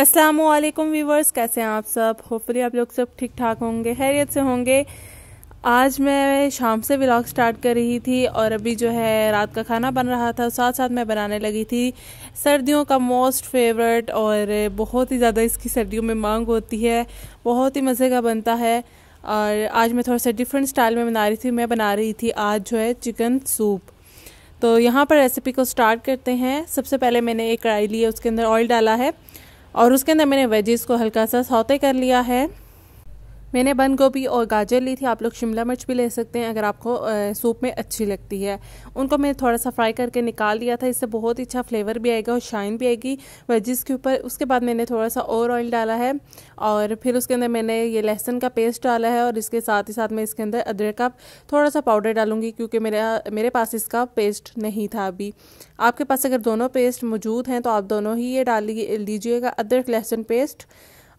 अस्सलाम वालेकुम व्यूवर्स कैसे हैं आप सब होपफुली आप लोग सब ठीक ठाक होंगे हैरियत से होंगे आज मैं शाम से व्लॉग स्टार्ट कर रही थी और अभी जो है रात का खाना बन रहा था साथ साथ मैं बनाने लगी थी सर्दियों का मोस्ट फेवरेट और बहुत ही ज़्यादा इसकी सर्दियों में मांग होती है बहुत ही मज़े का बनता है और आज मैं थोड़ा सा डिफरेंट स्टाइल में बना रही थी मैं बना रही थी आज जो है चिकन सूप तो यहाँ पर रेसिपी को स्टार्ट करते हैं सबसे पहले मैंने एक कढ़ाई ली है उसके अंदर ऑयल डाला है और उसके अंदर मैंने वेजेस को हल्का सा सौते कर लिया है मैंने बंद गोभी और गाजर ली थी आप लोग शिमला मिर्च भी ले सकते हैं अगर आपको सूप में अच्छी लगती है उनको मैंने थोड़ा सा फ्राई करके निकाल लिया था इससे बहुत ही अच्छा फ्लेवर भी आएगा और शाइन भी आएगी वेजिस के ऊपर उसके बाद मैंने थोड़ा सा और ऑयल डाला है और फिर उसके अंदर मैंने ये लहसुन का पेस्ट डाला है और इसके साथ ही साथ मैं इसके अंदर अदरक का थोड़ा सा पाउडर डालूंगी क्योंकि मेरा मेरे पास इसका पेस्ट नहीं था अभी आपके पास अगर दोनों पेस्ट मौजूद हैं तो आप दोनों ही ये डाल लीजिएगा अदरक लहसुन पेस्ट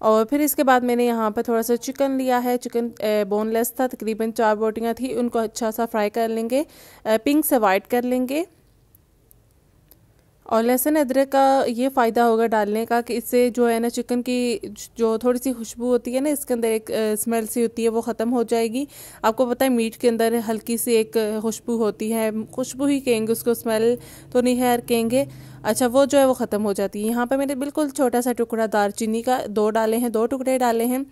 और फिर इसके बाद मैंने यहाँ पर थोड़ा सा चिकन लिया है चिकन बोनलेस था तकरीबन चार बोटियाँ थी उनको अच्छा सा फ्राई कर लेंगे पिंक से वाइट कर लेंगे और लहसुन अदरक का ये फ़ायदा होगा डालने का कि इससे जो है ना चिकन की जो थोड़ी सी खुशबू होती है ना इसके अंदर एक स्मेल सी होती है वो ख़त्म हो जाएगी आपको पता है मीट के अंदर हल्की सी एक खुशबू होती है खुशबू ही कहेंगे उसको स्मेल तो नहीं है कहेंगे अच्छा वो जो है वो ख़त्म हो जाती है यहाँ पर मैंने बिल्कुल छोटा सा टुकड़ा दारचीनी का दो डाले हैं दो टुकड़े डाले हैं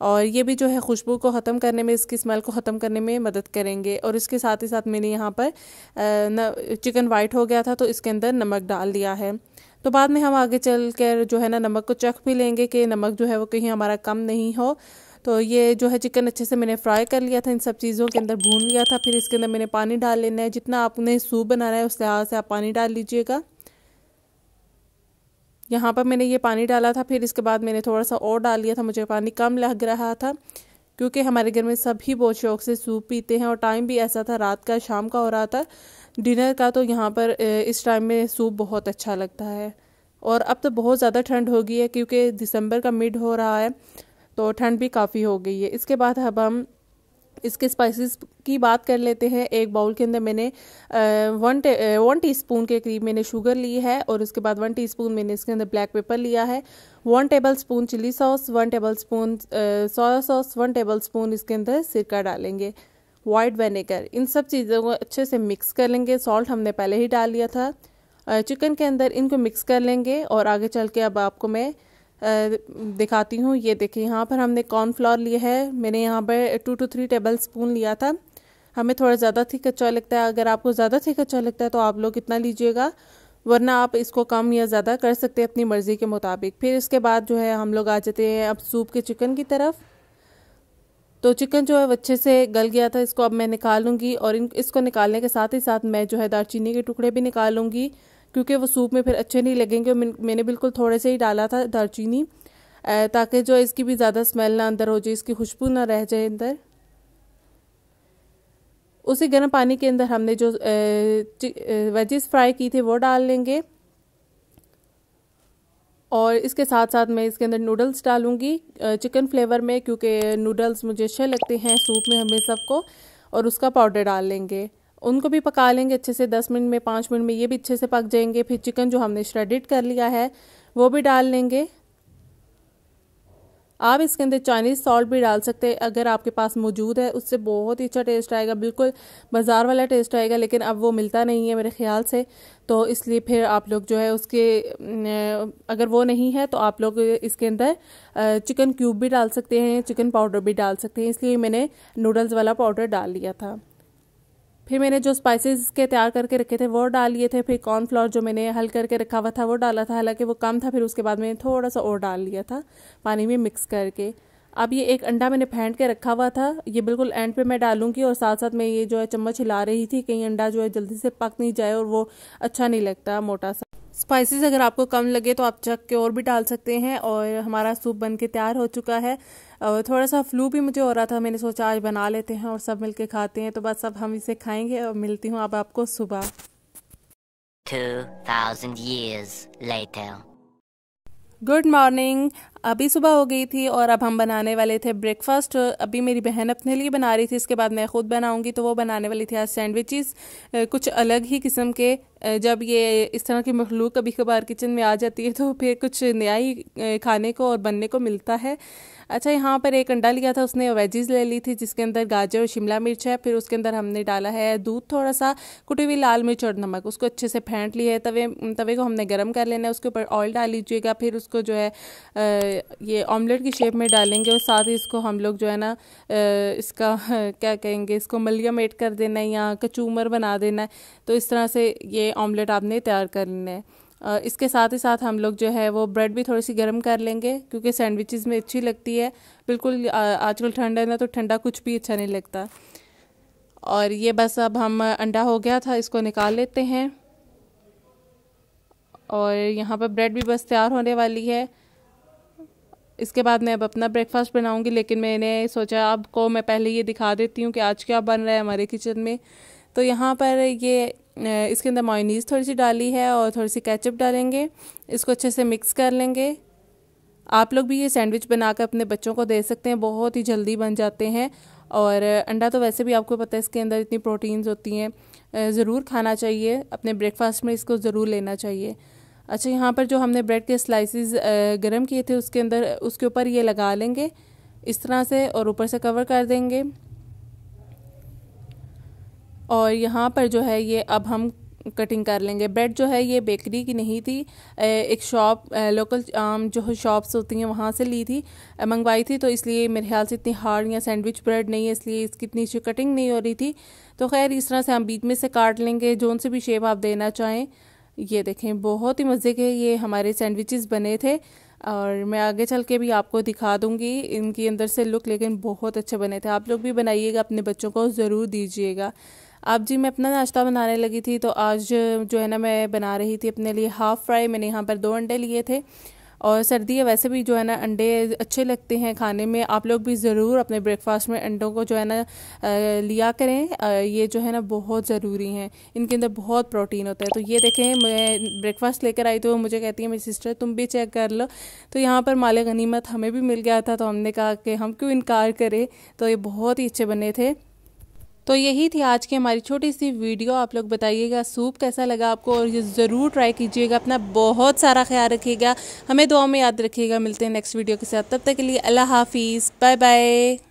और ये भी जो है खुशबू को ख़त्म करने में इसकी स्मेल को ख़त्म करने में मदद करेंगे और इसके साथ ही साथ मैंने यहाँ पर न, चिकन वाइट हो गया था तो इसके अंदर नमक डाल दिया है तो बाद में हम आगे चल कर जो है ना नमक को चख भी लेंगे कि नमक जो है वो कहीं हमारा कम नहीं हो तो ये जो है चिकन अच्छे से मैंने फ्राई कर लिया था इन सब चीज़ों के अंदर भून लिया था फिर इसके अंदर मैंने पानी डाल लेना है जितना आपने सूप बनाना है उस लिहाज से आप पानी डाल लीजिएगा यहाँ पर मैंने ये पानी डाला था फिर इसके बाद मैंने थोड़ा सा और डाल लिया था मुझे पानी कम लग रहा था क्योंकि हमारे घर में सभी बहुत शौक से सूप पीते हैं और टाइम भी ऐसा था रात का शाम का हो रहा था डिनर का तो यहाँ पर इस टाइम में सूप बहुत अच्छा लगता है और अब तो बहुत ज़्यादा ठंड हो गई है क्योंकि दिसंबर का मिड हो रहा है तो ठंड भी काफ़ी हो गई है इसके बाद अब हम इसके स्पाइसेस की बात कर लेते हैं एक बाउल के अंदर मैंने वन टे, वन टीस्पून के करीब मैंने शुगर ली है और उसके बाद वन टीस्पून मैंने इसके अंदर ब्लैक पेपर लिया है one tablespoon chilli sauce one tablespoon soya sauce one tablespoon इसके अंदर सिरका डालेंगे वाइट वेनेगर इन सब चीज़ों को अच्छे से मिक्स कर लेंगे सॉल्ट हमने पहले ही डाल लिया था चिकन के अंदर इनको मिक्स कर लेंगे और आगे चल के अब आपको मैं दिखाती हूँ ये देखिए यहाँ पर हमने कॉर्नफ्लोर लिया है मैंने यहाँ पर two to three tablespoon लिया था हमें थोड़ा ज़्यादा थी कच्चा लगता है अगर आपको ज़्यादा थी अच्छा लगता है तो आप लोग इतना लीजिएगा वरना आप इसको कम या ज़्यादा कर सकते हैं अपनी मर्ज़ी के मुताबिक फिर इसके बाद जो है हम लोग आ जाते हैं अब सूप के चिकन की तरफ तो चिकन जो है अच्छे से गल गया था इसको अब मैं निकालूंगी और इन इसको निकालने के साथ ही साथ मैं जो है दालचीनी के टुकड़े भी निकालूंगी क्योंकि वो सूप में फिर अच्छे नहीं लगेंगे मैंने बिल्कुल थोड़े से ही डाला था दालचीनी ताकि जो इसकी भी ज़्यादा स्मेल ना अंदर हो जाए इसकी खुशबू ना रह जाए अंदर उसी गर्म पानी के अंदर हमने जो वेजिस फ्राई की थी वो डाल लेंगे और इसके साथ साथ मैं इसके अंदर नूडल्स डालूंगी चिकन फ्लेवर में क्योंकि नूडल्स मुझे अच्छे लगते हैं सूप में हमें सबको और उसका पाउडर डाल लेंगे उनको भी पका लेंगे अच्छे से दस मिनट में पाँच मिनट में ये भी अच्छे से पक जाएंगे फिर चिकन जो हमने श्रेडिड कर लिया है वो भी डाल लेंगे आप इसके अंदर चाइनीज़ सॉल्ट भी डाल सकते हैं अगर आपके पास मौजूद है उससे बहुत ही अच्छा टेस्ट आएगा बिल्कुल बाज़ार वाला टेस्ट आएगा लेकिन अब वो मिलता नहीं है मेरे ख्याल से तो इसलिए फिर आप लोग जो है उसके अगर वो नहीं है तो आप लोग इसके अंदर चिकन क्यूब भी डाल सकते हैं चिकन पाउडर भी डाल सकते हैं इसलिए मैंने नूडल्स वाला पाउडर डाल लिया था फिर मैंने जो स्पाइसेस के तैयार करके रखे थे वो डाल लिए थे फिर कॉर्नफ्लोर जो मैंने हल करके रखा हुआ था वो डाला था हालांकि वो कम था फिर उसके बाद मैंने थोड़ा सा और डाल लिया था पानी में मिक्स करके अब ये एक अंडा मैंने फेंट के रखा हुआ था ये बिल्कुल एंड पे मैं डालूंगी और साथ साथ मैं ये जो है चम्मच हिला रही थी कहीं अंडा जो है जल्दी से पक नहीं जाए और वो अच्छा नहीं लगता मोटा सा स्पाइसेस अगर आपको कम लगे तो आप चक के और भी डाल सकते हैं और हमारा सूप बन के तैयार हो चुका है और थोड़ा सा फ्लू भी मुझे हो रहा था मैंने सोचा आज बना लेते हैं और सब मिलके खाते हैं तो बस अब हम इसे खाएंगे और मिलती हूँ अब आपको सुबह गुड मॉर्निंग अभी सुबह हो गई थी और अब हम बनाने वाले थे ब्रेकफास्ट अभी मेरी बहन अपने लिए बना रही थी इसके बाद मैं खुद बनाऊंगी तो वो बनाने वाली थी आज सैंडविचेस कुछ अलग ही किस्म के जब ये इस तरह की मखलूक कभी कभार किचन में आ जाती है तो फिर कुछ नया ही खाने को और बनने को मिलता है अच्छा यहाँ पर एक अंडा लिया था उसने वेजीज ले ली थी जिसके अंदर गाजर और शिमला मिर्च है फिर उसके अंदर हमने डाला है दूध थोड़ा सा कुटी हुई लाल मिर्च और नमक उसको अच्छे से फेंट लिया है तवे तवे को हमने गर्म कर लेना है उसके ऊपर ऑयल डाल लीजिएगा फिर उसको जो है ये ऑमलेट की शेप में डालेंगे और साथ ही इसको हम लोग जो है ना इसका क्या कहेंगे इसको एड कर देना है या कचूमर बना देना है तो इस तरह से ये ऑमलेट आपने तैयार कर लेना है इसके साथ ही साथ हम लोग जो है वो ब्रेड भी थोड़ी सी गर्म कर लेंगे क्योंकि सैंडविचेस में अच्छी लगती है बिल्कुल आजकल ठंड है ना तो ठंडा कुछ भी अच्छा नहीं लगता और ये बस अब हम अंडा हो गया था इसको निकाल लेते हैं और यहाँ पर ब्रेड भी बस तैयार होने वाली है इसके बाद मैं अब अपना ब्रेकफास्ट बनाऊंगी लेकिन मैंने सोचा आपको मैं पहले ये दिखा देती हूँ कि आज क्या बन रहा है हमारे किचन में तो यहाँ पर ये इसके अंदर मोइनीस थोड़ी सी डाली है और थोड़ी सी कैचअप डालेंगे इसको अच्छे से मिक्स कर लेंगे आप लोग भी ये सैंडविच बनाकर अपने बच्चों को दे सकते हैं बहुत ही जल्दी बन जाते हैं और अंडा तो वैसे भी आपको पता है इसके अंदर इतनी प्रोटीन्स होती हैं ज़रूर खाना चाहिए अपने ब्रेकफास्ट में इसको ज़रूर लेना चाहिए अच्छा यहाँ पर जो हमने ब्रेड के स्लाइसिस गरम किए थे उसके अंदर उसके ऊपर ये लगा लेंगे इस तरह से और ऊपर से कवर कर देंगे और यहाँ पर जो है ये अब हम कटिंग कर लेंगे ब्रेड जो है ये बेकरी की नहीं थी एक शॉप लोकल आम जो शॉप्स होती हैं वहाँ से ली थी मंगवाई थी तो इसलिए मेरे ख्याल से इतनी हार्ड या सैंडविच ब्रेड नहीं है इसलिए इसकी इतनी अच्छी कटिंग नहीं हो रही थी तो खैर इस तरह से हम बीच में से काट लेंगे जोन से भी शेप आप देना चाहें ये देखें बहुत ही मज़े के ये हमारे सैंडविचेस बने थे और मैं आगे चल के भी आपको दिखा दूंगी इनकी अंदर से लुक लेकिन बहुत अच्छे बने थे आप लोग भी बनाइएगा अपने बच्चों को ज़रूर दीजिएगा अब जी मैं अपना नाश्ता बनाने लगी थी तो आज जो है ना मैं बना रही थी अपने लिए हाफ़ फ्राई मैंने यहाँ पर दो अंडे लिए थे और सर्दी है वैसे भी जो है ना अंडे अच्छे लगते हैं खाने में आप लोग भी ज़रूर अपने ब्रेकफास्ट में अंडों को जो है ना लिया करें ये जो है ना बहुत ज़रूरी हैं इनके अंदर बहुत प्रोटीन होता है तो ये देखें मैं ब्रेकफास्ट लेकर आई तो मुझे कहती है मेरी सिस्टर तुम भी चेक कर लो तो यहाँ पर माले गनीमत हमें भी मिल गया था तो हमने कहा कि हम क्यों इनकार करें तो ये बहुत ही अच्छे बने थे तो यही थी आज की हमारी छोटी सी वीडियो आप लोग बताइएगा सूप कैसा लगा आपको और ये ज़रूर ट्राई कीजिएगा अपना बहुत सारा ख्याल रखिएगा हमें दुआ में याद रखिएगा मिलते हैं नेक्स्ट वीडियो के साथ तब तक के लिए अल्लाह हाफिज़ बाय बाय